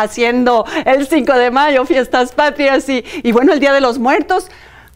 haciendo el 5 de mayo, fiestas patrias y, y bueno, el Día de los Muertos.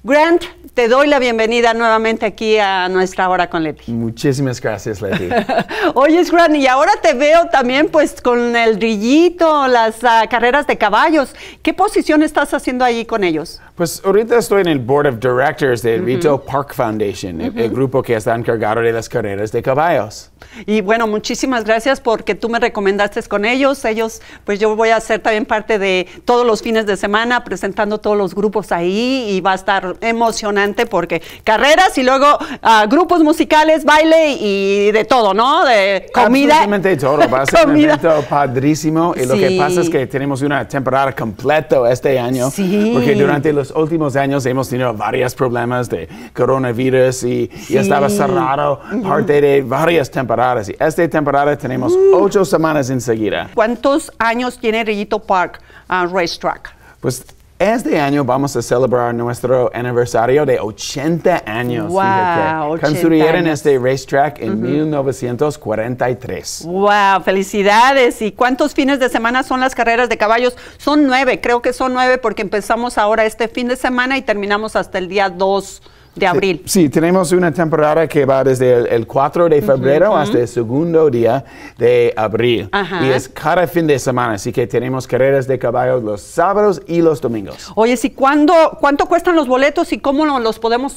Grant, te doy la bienvenida nuevamente aquí a nuestra hora con Leti. Muchísimas gracias, Leti. Oye, Grant, y ahora te veo también pues con el rillito, las ah, carreras de caballos. ¿Qué posición estás haciendo allí con ellos? Pues ahorita estoy en el Board of Directors de Rito Park Foundation, el, grupo que está encargado de las carreras de caballos. Y bueno, muchísimas gracias porque tú me recomendaste con ellos. Ellos, pues yo voy a ser también parte de todos los fines de semana presentando todos los grupos ahí y va a estar emocionante porque carreras y luego ah, grupos musicales, baile y de todo, ¿no? De comida. Absolutamente todo, va a ser un evento padrísimo y lo que pasa es que tenemos una temporada completa este año sí. porque durante los últimos años hemos tenido varios problemas de coronavirus y, estaba cerrado parte de varias temporadas y esta temporada tenemos mm. ocho semanas enseguida. ¿Cuántos años tiene Rillito Park Race ah, Racetrack? Pues este año vamos a celebrar nuestro aniversario de 80 años. Wow, 80 Construyeron este racetrack en 1943. Wow, felicidades. ¿Y cuántos fines de semana son las carreras de caballos? Son nueve, creo que son nueve porque empezamos ahora este fin de semana y terminamos hasta el día 2 de abril. Sí, tenemos una temporada que va desde el, 4 de febrero hasta el segundo día de abril. Y es cada fin de semana, así que tenemos carreras de caballos los sábados y los domingos. Oye, ¿y cuándo, cuánto cuestan los boletos y cómo los podemos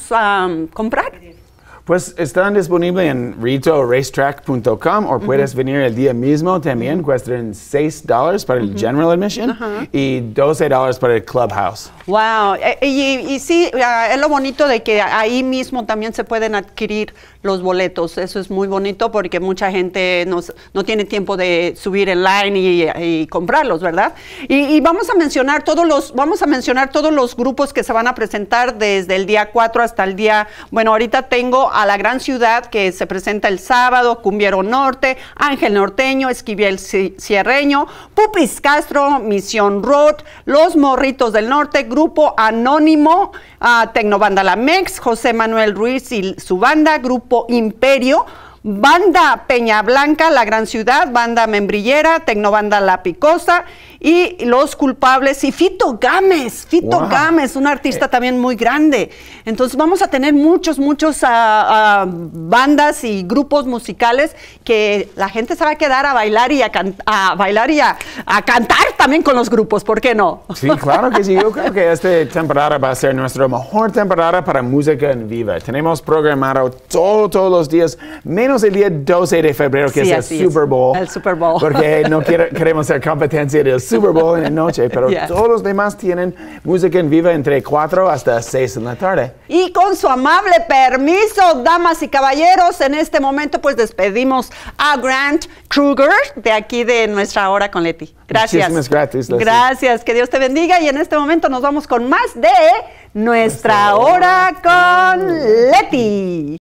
comprar? Pues están disponibles en ritoracetrack.com o puedes venir el día mismo también. Cuestan $6 para el general admission y $12 para el clubhouse. Wow. Eh, eh, y, sí, ah, es lo bonito de que ahí mismo también se pueden adquirir los boletos. Eso es muy bonito porque mucha gente no tiene tiempo de subir en line y, comprarlos, ¿verdad? Y, vamos a mencionar todos los vamos a mencionar todos los grupos que se van a presentar desde el día 4 hasta el día, bueno, ahorita tengo a la gran ciudad que se presenta el sábado, Cumbiero Norte, Ángel Norteño, Esquivel Sierreño, Pupis Castro, Misión Road, Los Morritos del Norte, Grupo Anónimo, ah, Tecnobanda La Mex, José Manuel Ruiz y su banda, Grupo Imperio, Banda Peña Blanca, La Gran Ciudad, Banda Membrillera, Tecnobanda La Picosa y los culpables y Fito Gámez, Fito Gámez, un artista eh. también muy grande. Entonces vamos a tener muchos, muchos ah, ah, bandas y grupos musicales que la gente se va a quedar a bailar y a, bailar y a, cantar también con los grupos, ¿por qué no? Sí, claro que sí. Yo creo que esta temporada va a ser nuestra mejor temporada para música en viva. Tenemos programado todos los días, menos el día 12 de febrero que es el Super Bowl. El Super Bowl. Porque no queremos ser competencia de Super Super Bowl en la noche, pero todos los demás tienen música en vivo entre 4 hasta 6 en la tarde. Y con su amable permiso, damas y caballeros, en este momento pues despedimos a Grant Kruger de aquí de nuestra hora con Leti. Gracias. Muchísimas gracias. Gracias, que Dios te bendiga y en este momento nos vamos con más de nuestra, hora, hora con Leti.